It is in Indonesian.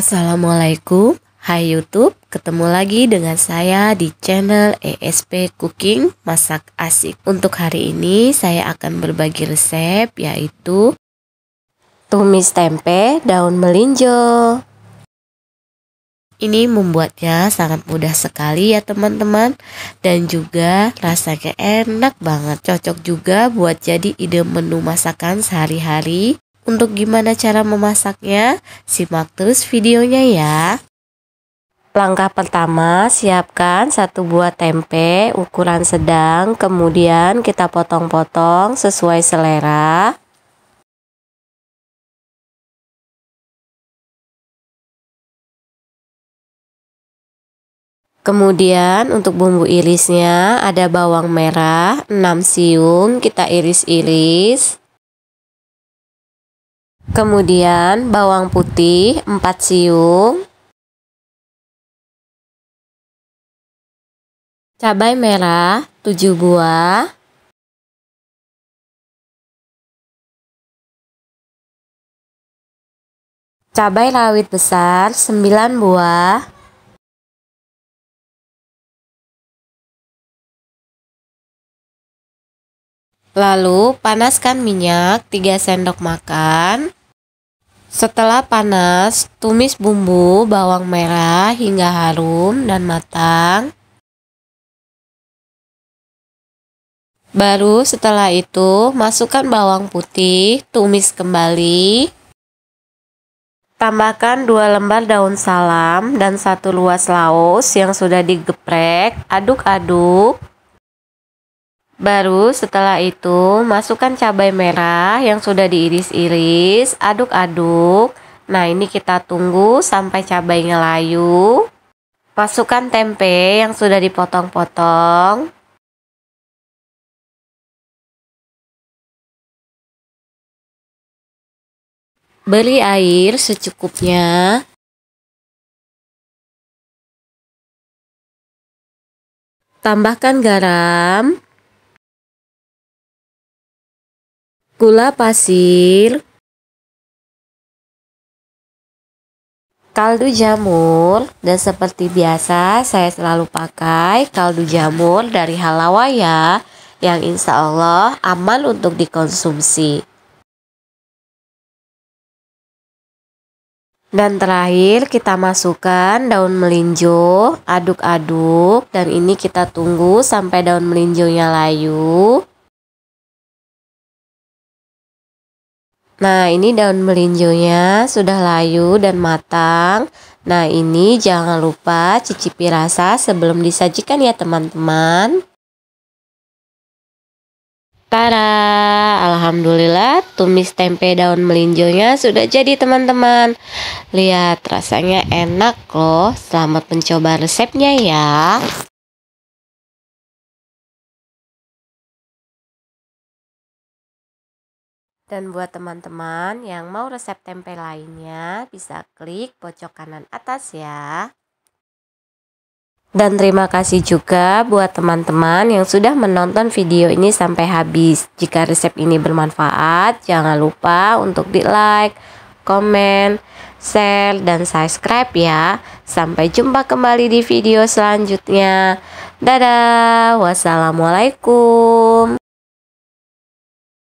Assalamualaikum, hai YouTube, ketemu lagi dengan saya di channel ESP Cooking Masak Asik. Untuk hari ini saya akan berbagi resep yaitu tumis tempe daun melinjo. Ini membuatnya sangat mudah sekali ya teman-teman dan juga rasanya enak banget. Cocok juga buat jadi ide menu masakan sehari-hari untuk gimana cara memasaknya, simak terus videonya ya. Langkah pertama, siapkan satu buah tempe ukuran sedang, kemudian kita potong-potong sesuai selera. Kemudian untuk bumbu irisnya ada bawang merah 6 siung kita iris-iris Kemudian bawang putih 4 siung. Cabai merah 7 buah. Cabai rawit besar 9 buah. Lalu panaskan minyak 3 sendok makan setelah panas, tumis bumbu bawang merah hingga harum dan matang. Baru setelah itu, masukkan bawang putih, tumis kembali. Tambahkan 2 lembar daun salam dan satu luas laos yang sudah digeprek, aduk-aduk. Baru setelah itu masukkan cabai merah yang sudah diiris-iris, aduk-aduk. Nah ini kita tunggu sampai cabainya layu. Masukkan tempe yang sudah dipotong-potong. Beri air secukupnya. Tambahkan garam. gula pasir, kaldu jamur dan seperti biasa saya selalu pakai kaldu jamur dari Halawaya yang insya Allah aman untuk dikonsumsi. Dan terakhir kita masukkan daun melinjo, aduk-aduk dan ini kita tunggu sampai daun melinjonya layu. Nah, ini daun melinjonya sudah layu dan matang. Nah, ini jangan lupa cicipi rasa sebelum disajikan ya, teman-teman. Tara, alhamdulillah tumis tempe daun melinjonya sudah jadi teman-teman. Lihat rasanya enak loh. Selamat mencoba resepnya ya. Dan buat teman-teman yang mau resep tempe lainnya, bisa klik pojok kanan atas ya. Dan terima kasih juga buat teman-teman yang sudah menonton video ini sampai habis. Jika resep ini bermanfaat, jangan lupa untuk di like, komen, share, dan subscribe ya. Sampai jumpa kembali di video selanjutnya. Dadah, wassalamualaikum.